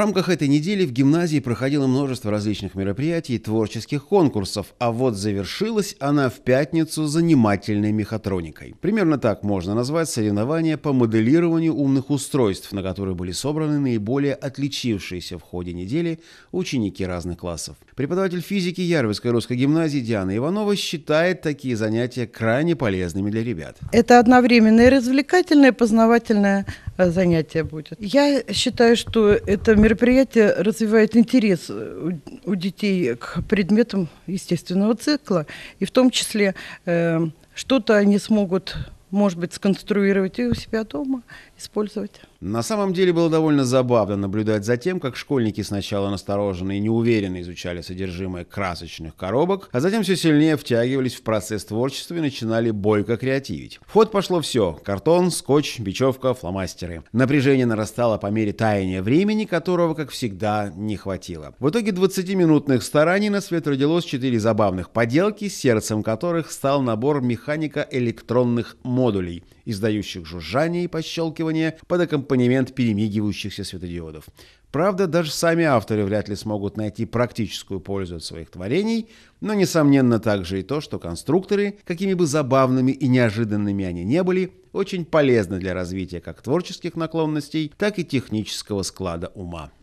рамках этой недели в гимназии проходило множество различных мероприятий и творческих конкурсов, а вот завершилась она в пятницу занимательной мехатроникой. Примерно так можно назвать соревнования по моделированию умных устройств, на которые были собраны наиболее отличившиеся в ходе недели ученики разных классов. Преподаватель физики Ярвельской русской гимназии Диана Иванова считает такие занятия крайне полезными для ребят. Это одновременно и развлекательное, и познавательное занятие будет. Я считаю, что это мероприятие развивает интерес у детей к предметам естественного цикла, и в том числе э, что-то они смогут может быть, сконструировать и у себя дома использовать. На самом деле было довольно забавно наблюдать за тем, как школьники сначала настороженно и неуверенно изучали содержимое красочных коробок, а затем все сильнее втягивались в процесс творчества и начинали бойко креативить. В ход пошло все – картон, скотч, бечевка, фломастеры. Напряжение нарастало по мере таяния времени, которого, как всегда, не хватило. В итоге 20-минутных стараний на свет родилось 4 забавных поделки, сердцем которых стал набор механика электронных модулей модулей, издающих жужжание и пощелкивание под аккомпанемент перемигивающихся светодиодов. Правда, даже сами авторы вряд ли смогут найти практическую пользу от своих творений, но, несомненно, также и то, что конструкторы, какими бы забавными и неожиданными они не были, очень полезны для развития как творческих наклонностей, так и технического склада ума.